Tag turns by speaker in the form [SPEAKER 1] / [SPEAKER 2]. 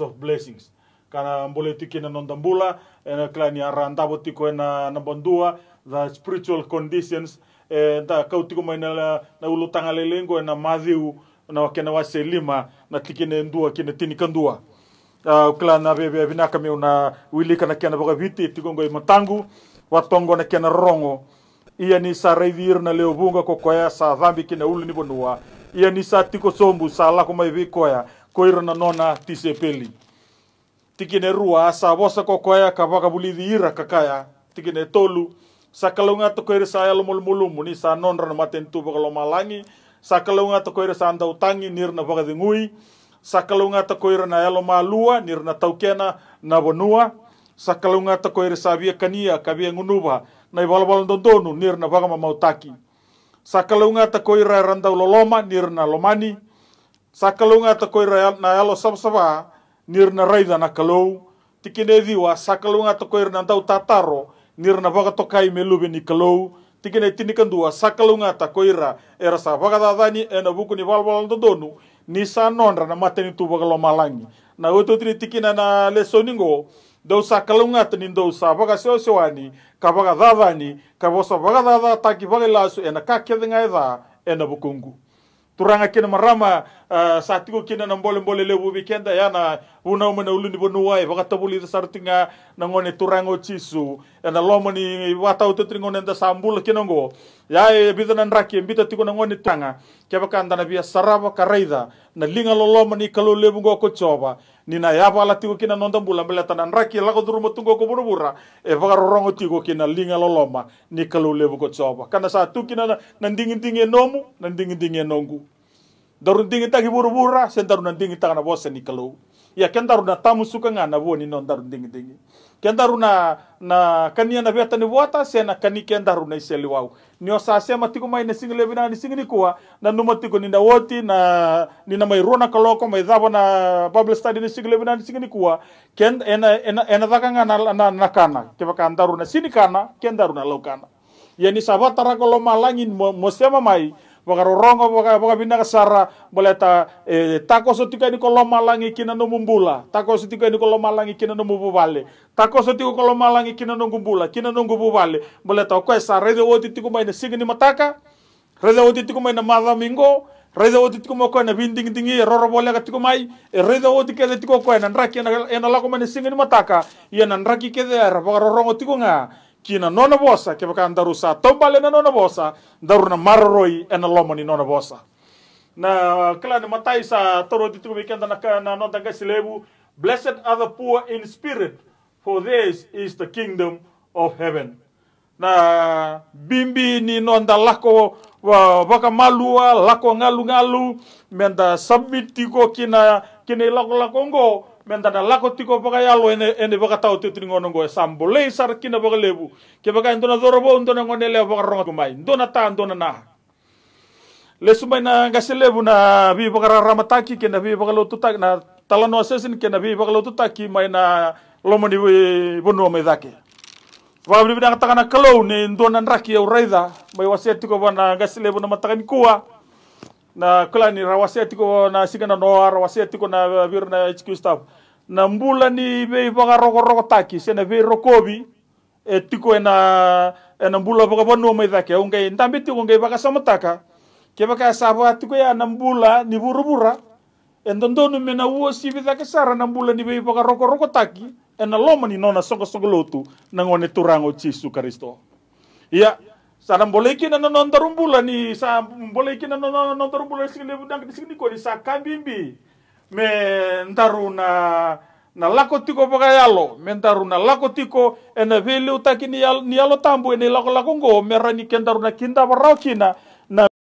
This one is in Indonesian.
[SPEAKER 1] of blessings kana mbole tiki na nondambula na klani ya aranda tiko na nambandua the spiritual conditions eh da kautiko maina na ulutanga lelengo na madhiu na wakena wase lima na tiki na ndua kine tini kandua uh, na bebe vinaka miu na wilika na kena boga viti tiko ngoi matangu watongo na kena rongo ia ni sa raidir na leo bunga kokoya sa dhambi kina ulu ni bonua ia ni sa tiko sombu sa lako maivikoya koya na nona tisepeli tikine rua kokoya savosa kokoea diira kakaya tiki tikine tolu to tokoira sa alumulumulumu muni sa nonra na matentu vakalomalangi sakalaunga tokoira sa antautangi nirna vakacingui sakalunga nir na elo malua nir na taukena na bonua to takoira sa via kania ka via ngunuba na ibalbal dondonu nir na bagama mautaki sakalunga takoira randau loma nir na lomani sa kalunga ta koi rayal na yalo saba nir na raida na kalou tikine diwa sa kalunga ta koi na tau tataro nir na baga tokai melube ni kalou tikine dua sa kalunga ta koi ra era sa baga dadani ena buku ni balbal donu ni sa nonra na mateni tu baga lo malangi na oto tri tikina na lesoningo dau sa kalunga ta ni dau sa baga seo seoani ka baga dadani ka bosa baga dada taki baga lasu ena ka kedenga eda ena bukungu turanga kina marama satiko kina na mbole mbole lebu wikenda ya na una umene uluni bonu wai wakatapuli ita sartinga na ngone turango chisu na lomoni wata ututri ngone nda sambula kina ngo ya e bita na nraki mbita tiko na ngone tanga keba kanda na bia saraba karaida na linga lo lomoni kalu lebu ngo kochoba nina yapa ala tiko kina nonda mbula mbele tana nraki lako durumo tungo kuburu bura e wakarorongo tiko kina linga lo loma ni kalu lebu kochoba kana sa tukina na ndingi ndingi nomu na ndingi ndingi nongu darun tingi tagi buru-bura sen darun tingi tagi na bosen ni kalau ya ken darun tamu suka nga na boni non darun tingi tingi ken darun na na kania na veta ni wata sen na kani ken darun na iseli wau ni osa sema tiku mai na single na ni single kuwa na numa tiku ni ah. na woti na ni na mai rona kaloko mai zaba na bible study ni single na ni single kuwa ah. ken ena ena ena zaka nga na na, na kana keva kan darun sini kana ken darun na lau kana yani sabata rakolo malangin mo, mo sema mai vakaroronga vakavina kasara boleta eh, takoso tikani kolomalangi kina no mumbula takoso tikani kolomalangi kina no mubuvale takoso tiko kolomalangi kina no ngumbula kina no ngubuvale boleta kwesa rede woti tiko maina singini mataka rede woti tiko maina madhamingo rede woti tiko mo kwena binding dingi roro bolega tiko mai rede woti kede tiko kwena ndraki ena lako maina singini mataka yena ndraki kede ra vakaroronga tiko nga kina nona bosa ke baka andaru sa tombale na nona bosa daru na marroi e lomoni lomo nona bosa na kala ni matai sa toro ditu wikenda na na nonta ga silebu blessed are the poor in spirit for this is the kingdom of heaven na bimbi ni nonda lako wa baka malua lako ngalu ngalu menda submit ko kina kina lako lako ngo men tata lako tiko baka lo ene ene baka tau te tringo nongo sambo le sar kina baka lebu ke baka ndona dorobo ndona ngone le baka ronga kumai ndona ta ndona na le sumai na ngase lebu na bi baka ramataki ke na bi baka lo tutak na talano assassin ke na bi baka lo taki mai na lomo ni bonu me zake wa bi bidang kana kalo ni ndona nraki au e raida mai wasetiko bana ngase lebu na kuwa na klani rawase tiko na sigana no rawase tiko na bir na HQ staff na mbula ni be baga rogo rogo taki sena be rokobi e tiko e na e na mbula baga bonu me dake unge ndambi tiko unge baga samotaka ke baga sabo tiko ya na mbula ni burubura endondonu mena uo sibi dake sara na mbula ni be baga rogo rogo taki ena loma ni nona songo songo lotu na ngone turango chisu kristo ya yeah. sana mboleki na nononta rumbula ni sa mboleki na nononta rumbula sikile dank sikini ko kodi sa kambimbi me ntaru na na lako tiko paka yalo me ntaru na lako tiko ena vele utaki ni yalo, tambu ene lako lako ngo merani kendaruna na kinda barau kina